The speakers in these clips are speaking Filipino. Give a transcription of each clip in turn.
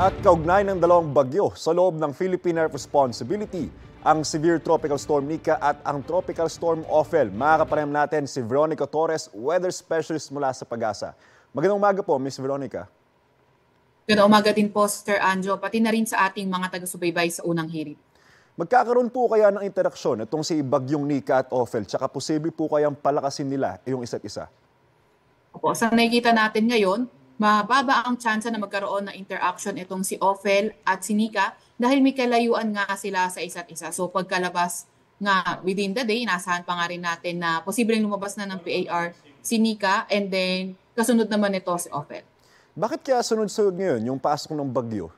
at kaugnay ng dalawang bagyo sa loob ng Philippine Responsibility, ang Severe Tropical Storm Nika at ang Tropical Storm Ophel. Makakapanayam natin si Veronica Torres, weather specialist mula sa Pagasa. Magandang umaga po, Miss Veronica. Magandang umaga din po, Sir Anjo, pati na rin sa ating mga taga-subaybay sa unang hirit. Magkakaroon po kaya ng interaksyon itong si Bagyong Nika at Ophel, tsaka posible po kayang palakasin nila yung isa't isa? Opo, sa nakikita natin ngayon, mababa ang tsansa na magkaroon ng interaction itong si Ophel at si Nika dahil may kalayuan nga sila sa isa't isa. So pagkalabas nga within the day, inasahan pa nga rin natin na posibleng lumabas na ng PAR si Nika and then kasunod naman ito si Ophel. Bakit kaya sunod-sunod ngayon yung pasok ng bagyo?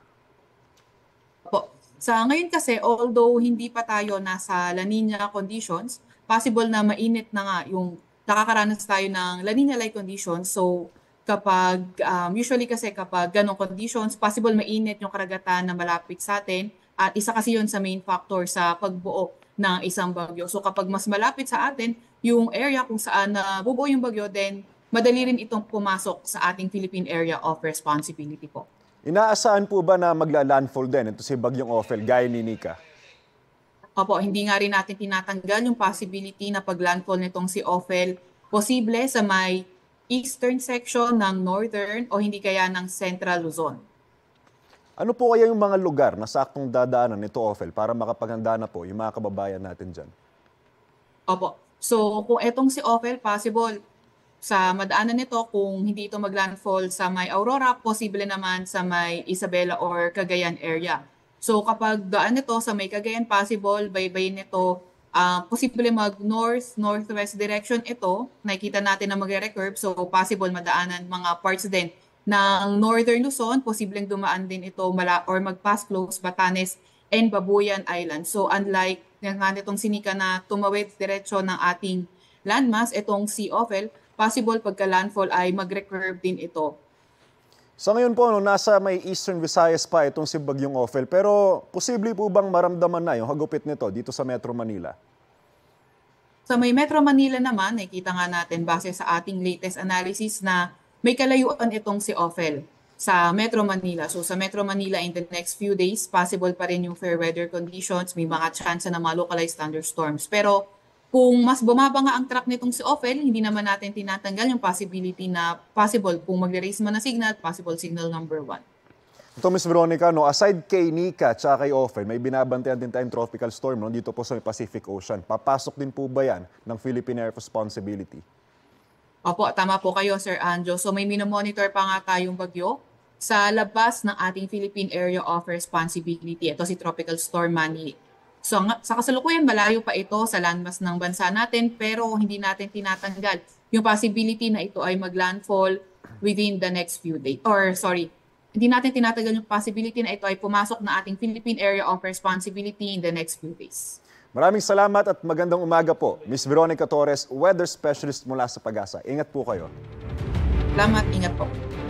Po. Sa ngayon kasi, although hindi pa tayo nasa La Nina conditions, possible na mainit na nga yung nakakaranas tayo ng La Nina-like conditions. So, kapag um, usually kasi kapag ganong conditions, possible mainit yung karagatan na malapit sa atin at isa kasi yun sa main factor sa pagbuo ng isang bagyo. So kapag mas malapit sa atin yung area kung saan na uh, bubuo yung bagyo, then madali rin itong pumasok sa ating Philippine Area of Responsibility po. Inaasahan po ba na magla-landfall din ito si Bagyong Ophel gaya ni Nika? Opo, hindi nga rin natin tinatanggal yung possibility na pag-landfall nitong si Ophel posible sa may eastern section ng northern o hindi kaya ng central Luzon. Ano po kaya yung mga lugar na saktong dadaanan nito, Ofel, para makapaghanda na po yung mga kababayan natin dyan? Opo. So kung etong si Ofel, possible sa madaanan nito kung hindi ito maglandfall sa may Aurora, posible naman sa may Isabela or Cagayan area. So kapag daan nito sa may Cagayan, possible baybayin nito Uh, posible mag-north, northwest direction ito. Nakikita natin na magre-recurve. So, possible madaanan mga parts din ng northern Luzon. Posibleng dumaan din ito mala or mag-pass close Batanes and Babuyan Island. So, unlike nga itong sinika na tumawid diretso ng ating landmass, itong sea oval, possible pagka landfall ay mag-recurve din ito. Sa so ngayon po, no, nasa may Eastern Visayas pa itong si Bagyong Ophel, pero posible po bang maramdaman na yung hagupit nito dito sa Metro Manila? Sa may Metro Manila naman, nakikita nga natin base sa ating latest analysis na may kalayuan itong si Ophel sa Metro Manila. So sa Metro Manila in the next few days, possible pa rin yung fair weather conditions, may mga chance na mga localized thunderstorms. Pero kung mas bumaba nga ang track nitong si Ophel, hindi naman natin tinatanggal yung possibility na possible kung mag raise man na signal, possible signal number one. Ito, Miss Veronica, no, aside kay Nika at kay Ofen, may binabantayan din tayong tropical storm no, dito po sa Pacific Ocean. Papasok din po ba yan ng Philippine Air Responsibility? Opo, tama po kayo, Sir Anjo. So may minomonitor pa nga tayong bagyo sa labas ng ating Philippine Area of Responsibility. Ito si Tropical Storm Manny. So sa kasalukuyan, malayo pa ito sa landmass ng bansa natin pero hindi natin tinatanggal yung possibility na ito ay maglandfall within the next few days or sorry, hindi natin tinatagal yung possibility na ito ay pumasok na ating Philippine Area of Responsibility in the next few days. Maraming salamat at magandang umaga po, Ms. Veronica Torres, weather specialist mula sa Pagasa. Ingat po kayo. Salamat, ingat po.